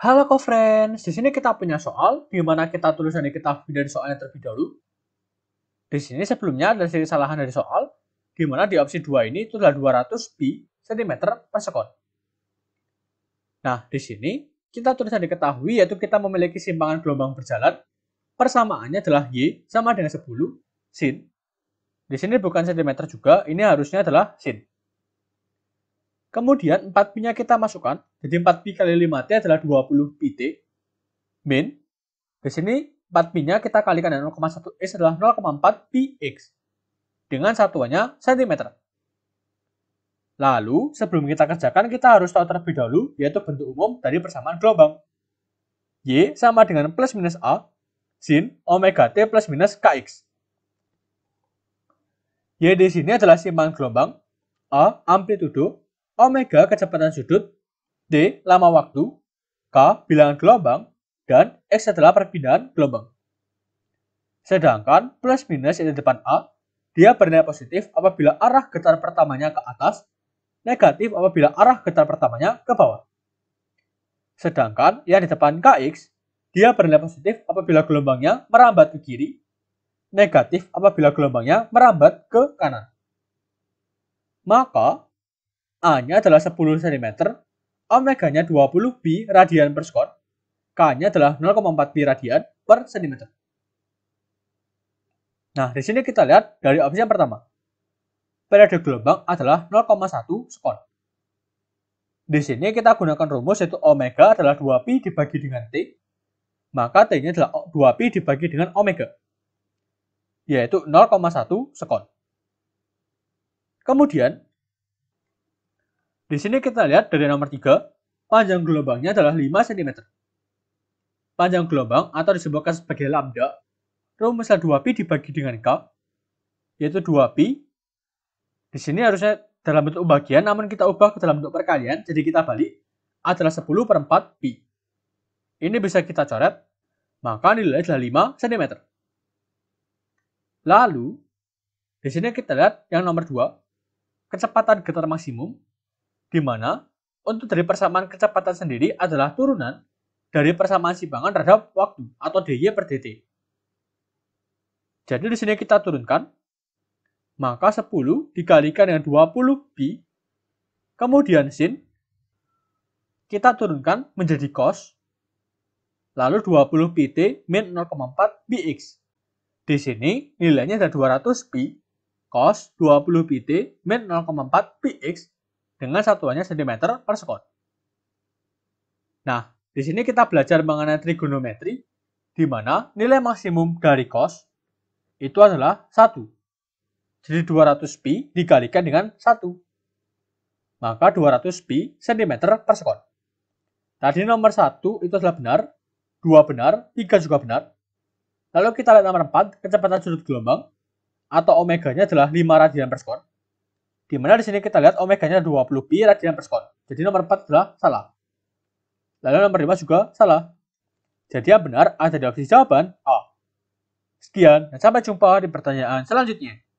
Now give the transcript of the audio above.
Halo co-friends, di sini kita punya soal di mana kita tulis dan kita dari soalnya terlebih dahulu. Di sini sebelumnya ada seri kesalahan dari soal, di mana di opsi 2 ini itu adalah 200 pi cm per sekon. Nah, di sini kita tulis dan diketahui yaitu kita memiliki simpangan gelombang berjalan. Persamaannya adalah Y sama dengan 10 sin. Di sini bukan cm juga, ini harusnya adalah sin. Kemudian 4 pi nya kita masukkan. Jadi 4 pi kali 5T adalah 20 pi t. Min. Di sini 4 pi nya kita kalikan dengan 0,1X adalah 0,4 pi x, Dengan satuannya cm. Lalu, sebelum kita kerjakan, kita harus tahu terlebih dahulu, yaitu bentuk umum dari persamaan gelombang. Y sama dengan plus minus A, sin omega T plus minus KX. Y di sini adalah simpangan gelombang, A amplitudo, omega kecepatan sudut, d lama waktu, k bilangan gelombang, dan x adalah perpindahan gelombang. Sedangkan plus minus yang di depan a, dia bernilai positif apabila arah getar pertamanya ke atas, negatif apabila arah getar pertamanya ke bawah. Sedangkan yang di depan kx, dia bernilai positif apabila gelombangnya merambat ke kiri, negatif apabila gelombangnya merambat ke kanan. Maka A-nya adalah 10 cm, omeganya 20 pi radian per sekon, K-nya adalah 0,4 pi radian per cm. Nah, di sini kita lihat dari opsi yang pertama. Periode gelombang adalah 0,1 sekon. Di sini kita gunakan rumus yaitu omega adalah 2pi dibagi dengan T, maka T-nya adalah 2pi dibagi dengan omega, yaitu 0,1 sekon. Kemudian, di sini kita lihat dari nomor 3, panjang gelombangnya adalah 5 cm. Panjang gelombang atau disebutkan sebagai lambda, rumusnya 2pi dibagi dengan K, yaitu 2pi. Di sini harusnya dalam bentuk bagian, namun kita ubah ke dalam bentuk perkalian, jadi kita balik, adalah 10 per 4 pi. Ini bisa kita coret, maka nilai adalah 5 cm. Lalu, di sini kita lihat yang nomor 2, kecepatan getar maksimum di mana untuk dari persamaan kecepatan sendiri adalah turunan dari persamaan simpangan terhadap waktu atau dy per dt. Jadi di sini kita turunkan, maka 10 dikalikan dengan 20pi, kemudian sin, kita turunkan menjadi cos, lalu 20 pt min 0,4 bx. Di sini nilainya ada 200 pi cos 20 pt min 0,4 bx dengan satuannya cm per Nah, di sini kita belajar mengenai trigonometri, di mana nilai maksimum dari cos itu adalah 1. Jadi 200pi dikalikan dengan 1. Maka 200pi cm per sekon. Tadi nomor 1 itu adalah benar, 2 benar, 3 juga benar. Lalu kita lihat nomor 4, kecepatan sudut gelombang, atau omeganya adalah 5 radian per sekon. Di mana di sini kita lihat omeganya 20 pi radian per sekon. Jadi nomor 4 adalah salah. Lalu nomor 5 juga salah. Jadi yang benar ada di opsi jawaban A. Sekian dan sampai jumpa di pertanyaan selanjutnya.